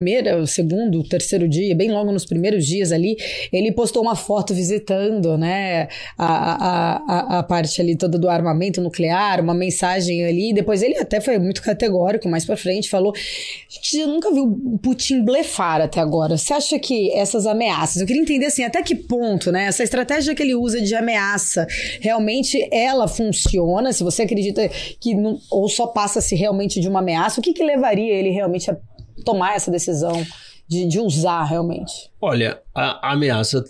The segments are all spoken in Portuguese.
primeiro, segundo, terceiro dia, bem logo nos primeiros dias ali, ele postou uma foto visitando, né, a, a, a, parte ali toda do armamento nuclear, uma mensagem ali, depois ele até foi muito categórico, mais pra frente, falou, a gente, nunca viu o Putin blefar até agora, você acha que essas ameaças, eu queria entender, assim, até que ponto, né, essa estratégia que ele usa de ameaça, realmente ela funciona, se você acredita que, não, ou só passa-se realmente de uma ameaça, o que que levaria ele realmente a tomar essa decisão de, de usar realmente? Olha, a, a, ameaça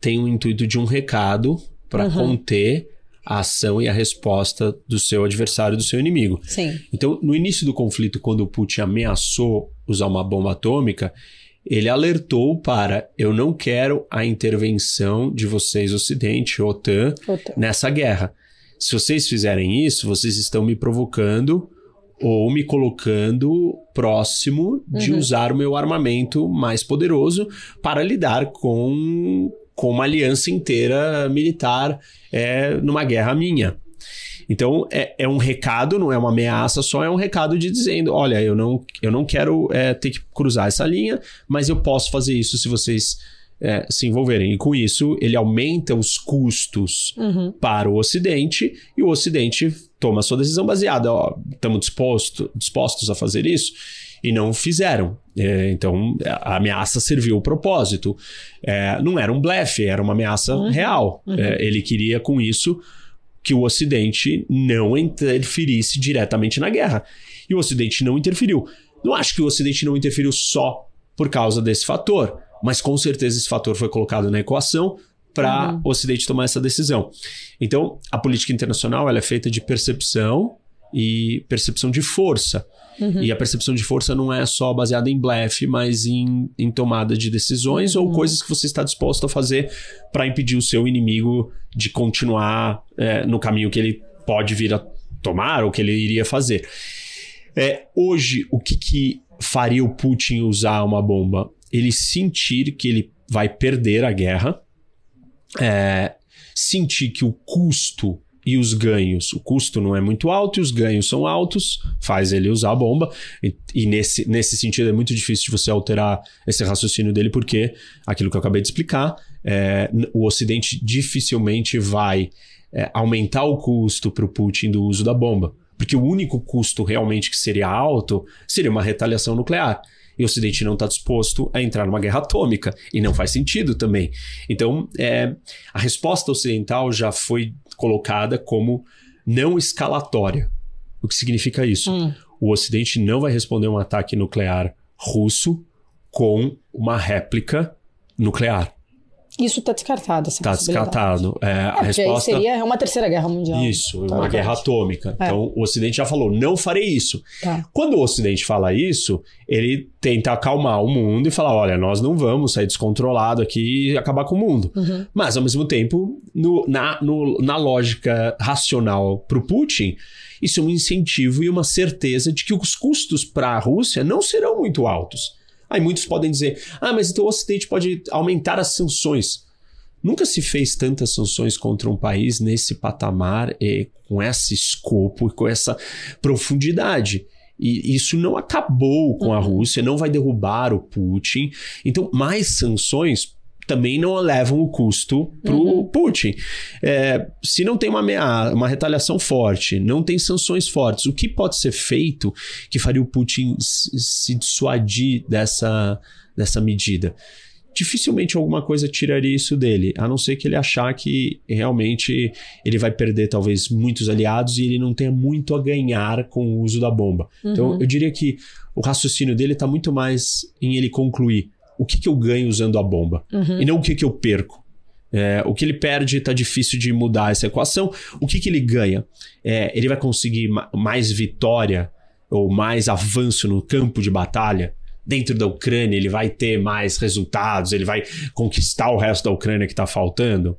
tem o intuito de um recado para uhum. conter a ação e a resposta do seu adversário, do seu inimigo. Sim. Então, no início do conflito, quando o Putin ameaçou usar uma bomba atômica, ele alertou para: eu não quero a intervenção de vocês, Ocidente, OTAN, OTAN, nessa guerra. Se vocês fizerem isso, vocês estão me provocando ou me colocando próximo de uhum. usar o meu armamento mais poderoso para lidar com, com uma aliança inteira militar é, numa guerra minha. Então, é, é um recado, não é uma ameaça só, é um recado de dizendo: olha, eu não, eu não quero é, ter que cruzar essa linha, mas eu posso fazer isso se vocês é, se envolverem. E com isso, ele aumenta os custos uhum. para o Ocidente, e o Ocidente toma sua decisão baseada, ó, estamos disposto, dispostos a fazer isso, e não fizeram. É, então, a ameaça serviu o propósito. É, não era um blefe, era uma ameaça uhum. real. Uhum. É, ele queria, com isso, que o Ocidente não interferisse diretamente na guerra. E o Ocidente não interferiu. Não acho que o Ocidente não interferiu só por causa desse fator, mas com certeza esse fator foi colocado na equação para uhum. o Ocidente tomar essa decisão. Então, a política internacional ela é feita de percepção e percepção de força. Uhum. E a percepção de força não é só baseada em blefe, mas em, em tomada de decisões uhum. ou coisas que você está disposto a fazer para impedir o seu inimigo de continuar é, no caminho que ele pode vir a tomar ou que ele iria fazer. É, hoje, o que, que faria o Putin usar uma bomba? Ele sentir que ele vai perder a guerra é, sentir que o custo e os ganhos, o custo não é muito alto e os ganhos são altos, faz ele usar a bomba. E, e, nesse, nesse sentido é muito difícil de você alterar esse raciocínio dele, porque aquilo que eu acabei de explicar, é, o Ocidente dificilmente vai é, aumentar o custo para o Putin do uso da bomba. Porque o único custo realmente que seria alto seria uma retaliação nuclear e o Ocidente não está disposto a entrar numa guerra atômica. E não faz sentido também. Então, é, a resposta ocidental já foi colocada como não escalatória. O que significa isso? Hum. O Ocidente não vai responder um ataque nuclear russo com uma réplica nuclear. Isso está descartado. Está descartado. É, a é, resposta seria uma terceira guerra mundial. Né? Isso, uma tá. guerra atômica. É. Então o Ocidente já falou, não farei isso. Tá. Quando o Ocidente fala isso, ele tenta acalmar o mundo e falar, olha, nós não vamos sair descontrolado aqui e acabar com o mundo. Uhum. Mas ao mesmo tempo, no, na, no, na lógica racional para o Putin, isso é um incentivo e uma certeza de que os custos para a Rússia não serão muito altos. Aí muitos podem dizer: ah, mas então o Ocidente pode aumentar as sanções. Nunca se fez tantas sanções contra um país nesse patamar, eh, com esse escopo e com essa profundidade. E isso não acabou com a Rússia, não vai derrubar o Putin. Então, mais sanções também não elevam o custo para o Putin. É, se não tem uma, uma retaliação forte, não tem sanções fortes, o que pode ser feito que faria o Putin se dissuadir dessa, dessa medida? dificilmente alguma coisa tiraria isso dele, a não ser que ele achar que realmente ele vai perder talvez muitos aliados e ele não tenha muito a ganhar com o uso da bomba. Uhum. Então eu diria que o raciocínio dele está muito mais em ele concluir o que, que eu ganho usando a bomba uhum. e não o que, que eu perco. É, o que ele perde está difícil de mudar essa equação. O que, que ele ganha? É, ele vai conseguir mais vitória ou mais avanço no campo de batalha? Dentro da Ucrânia, ele vai ter mais resultados, ele vai conquistar o resto da Ucrânia que está faltando?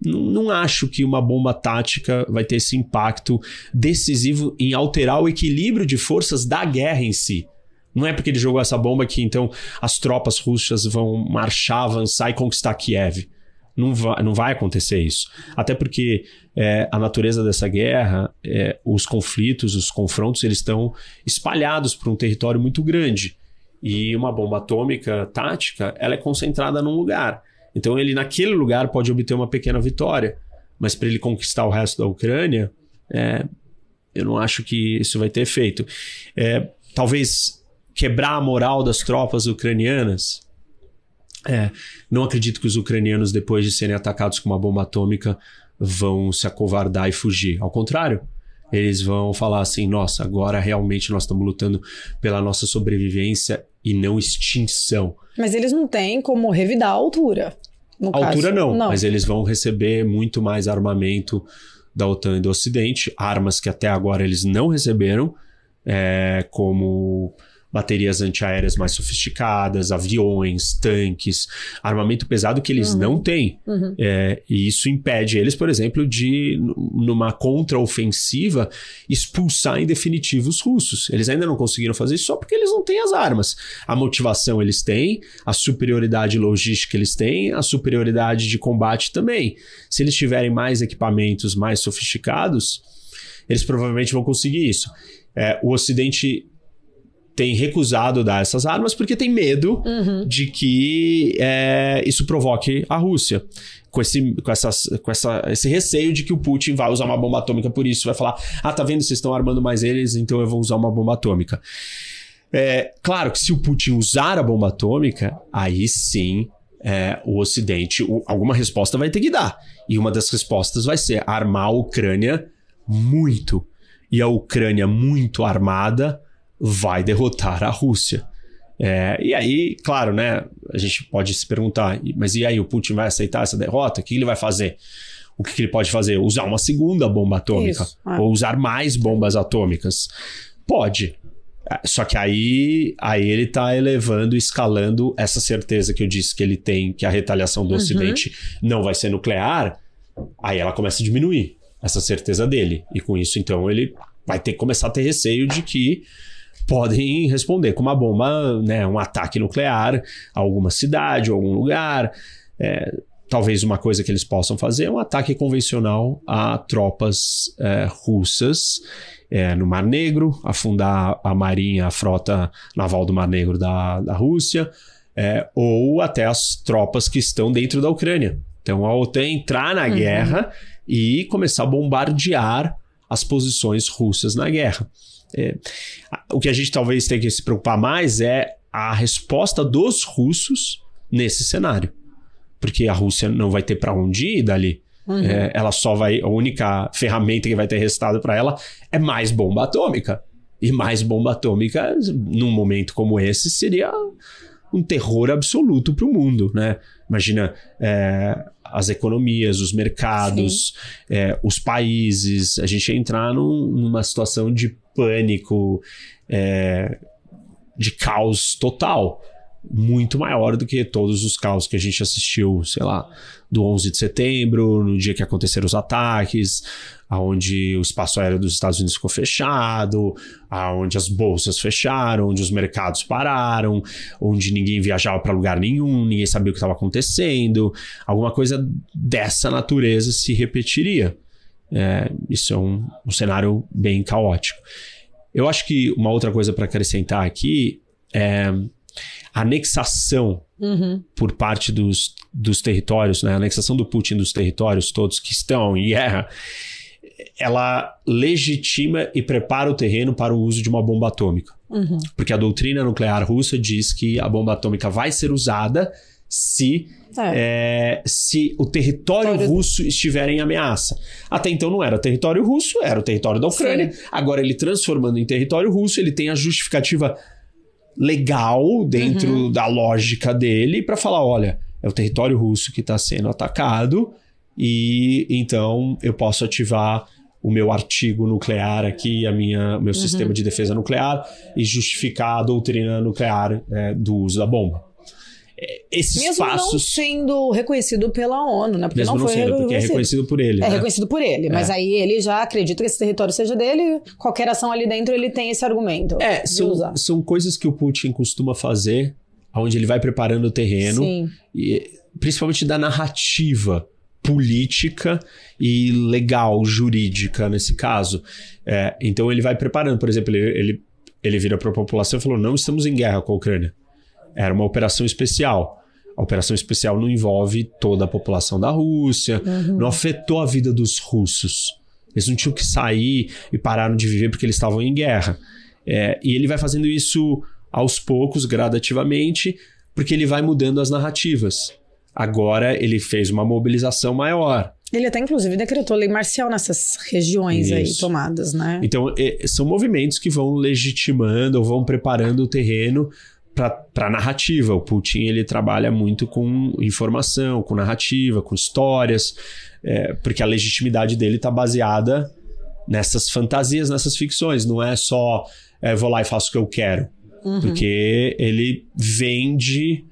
não acho que uma bomba tática vai ter esse impacto decisivo em alterar o equilíbrio de forças da guerra em si. Não é porque ele jogou essa bomba que então as tropas russas vão marchar, avançar e conquistar Kiev. Não vai, não vai acontecer isso. Até porque é, a natureza dessa guerra, é, os conflitos, os confrontos, eles estão espalhados por um território muito grande. E uma bomba atômica tática, ela é concentrada num lugar. Então ele, naquele lugar, pode obter uma pequena vitória. Mas para ele conquistar o resto da Ucrânia, é, eu não acho que isso vai ter efeito. É, talvez quebrar a moral das tropas ucranianas é, não acredito que os ucranianos, depois de serem atacados com uma bomba atômica, vão se acovardar e fugir. Ao contrário, eles vão falar assim: nossa, agora realmente nós estamos lutando pela nossa sobrevivência e não extinção. Mas eles não têm como revidar a altura. No a caso. altura não, não, mas eles vão receber muito mais armamento da OTAN e do Ocidente, armas que até agora eles não receberam, é, como baterias antiaéreas mais sofisticadas, aviões, tanques, armamento pesado que eles uhum. não têm. Uhum. É, e isso impede eles, por exemplo, de, numa contraofensiva, expulsar em definitivo os russos. Eles ainda não conseguiram fazer isso só porque eles não têm as armas. A motivação eles têm, a superioridade logística eles têm, a superioridade de combate também. Se eles tiverem mais equipamentos mais sofisticados, eles provavelmente vão conseguir isso. É, o Ocidente tem recusado dar essas armas porque tem medo uhum. de que é, isso provoque a Rússia. Com, esse, com, essas, com essa, esse receio de que o Putin vai usar uma bomba atômica por isso, vai falar: ah, tá vendo, vocês estão armando mais eles, então eu vou usar uma bomba atômica. É, claro que se o Putin usar a bomba atômica, aí sim é, o Ocidente, o, alguma resposta vai ter que dar. E uma das respostas vai ser armar a Ucrânia muito. E a Ucrânia muito armada vai derrotar a Rússia. É, e aí, claro, né? A gente pode se perguntar, mas e aí o Putin vai aceitar essa derrota? O que ele vai fazer? O que ele pode fazer? Usar uma segunda bomba atômica Isso, é. ou usar mais bombas atômicas? Pode. É, só que aí, aí ele está elevando, escalando essa certeza que eu disse que ele tem que a retaliação do uhum. Ocidente não vai ser nuclear. Aí ela começa a diminuir essa certeza dele e com isso então ele vai ter que começar a ter receio de que podem responder com uma bomba, né, um ataque nuclear a alguma cidade, a algum lugar. É, talvez uma coisa que eles possam fazer é um ataque convencional a tropas é, russas é, no Mar Negro, afundar a marinha, a frota naval do Mar Negro da, da Rússia, é, ou até as tropas que estão dentro da Ucrânia. Então a OTAN entrar na uhum. guerra e começar a bombardear as posições russas na guerra. É, o que a gente talvez tenha que se preocupar mais é a resposta dos russos nesse cenário. Porque a Rússia não vai ter para onde ir dali. Uhum. É, ela só vai. A única ferramenta que vai ter restado para ela é mais bomba atômica. E mais bomba atômica, num momento como esse, seria um terror absoluto para o mundo, né? Imagina é, as economias, os mercados, é, os países. A gente ia entrar num, numa situação de pânico, é, de caos total muito maior do que todos os caos que a gente assistiu, sei lá, do 11 de setembro, no dia que aconteceram os ataques, aonde o espaço aéreo dos Estados Unidos ficou fechado, aonde as bolsas fecharam, onde os mercados pararam, onde ninguém viajava para lugar nenhum, ninguém sabia o que estava acontecendo, alguma coisa dessa natureza se repetiria. É, isso é um, um cenário bem caótico. Eu acho que uma outra coisa para acrescentar aqui é anexação uhum. por parte dos, dos territórios, né? a anexação do Putin dos territórios todos que estão em guerra, ela legitima e prepara o terreno para o uso de uma bomba atômica. Uhum. Porque a doutrina nuclear russa diz que a bomba atômica vai ser usada se, é. É, se o território Todo... russo estiver em ameaça. Até então não era território russo, era o território da Ucrânia. Sim. Agora ele transformando em território russo, ele tem a justificativa legal dentro uhum. da lógica dele para falar, olha, é o território russo que está sendo atacado e então eu posso ativar o meu artigo nuclear aqui, a minha, meu uhum. sistema de defesa nuclear e justificar a doutrina nuclear é, do uso da bomba. É, esses Mesmo passos. não sendo reconhecido pela ONU, né? Porque Mesmo não, foi sendo, porque é reconhecido por ele. É né? reconhecido por ele, mas é. aí ele já acredita que esse território seja dele, qualquer ação ali dentro ele tem esse argumento. É, são, usar. são coisas que o Putin costuma fazer, onde ele vai preparando o terreno, Sim. e principalmente da narrativa política e legal, jurídica nesse caso. É, então ele vai preparando, por exemplo, ele, ele, ele vira para a população e falou: não estamos em guerra com a Ucrânia. Era uma operação especial. A operação especial não envolve toda a população da Rússia, uhum. não afetou a vida dos russos. Eles não tinham que sair e pararam de viver porque eles estavam em guerra. É, e ele vai fazendo isso aos poucos, gradativamente, porque ele vai mudando as narrativas. Agora ele fez uma mobilização maior. Ele até, inclusive, decretou lei marcial nessas regiões Isso. aí tomadas, né? Então, é, são movimentos que vão legitimando ou vão preparando o terreno para narrativa. O Putin ele trabalha muito com informação, com narrativa, com histórias, é, porque a legitimidade dele está baseada nessas fantasias, nessas ficções. Não é só é, vou lá e faço o que eu quero, uhum. porque ele vende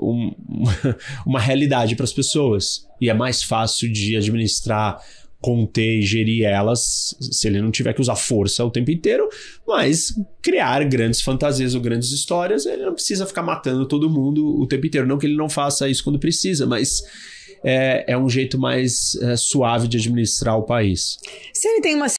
um, uma realidade para as pessoas e é mais fácil de administrar conter e gerir elas, se ele não tiver que usar força o tempo inteiro, mas criar grandes fantasias ou grandes histórias, ele não precisa ficar matando todo mundo o tempo inteiro. Não que ele não faça isso quando precisa, mas é, é um jeito mais é, suave de administrar o país. Se ele tem uma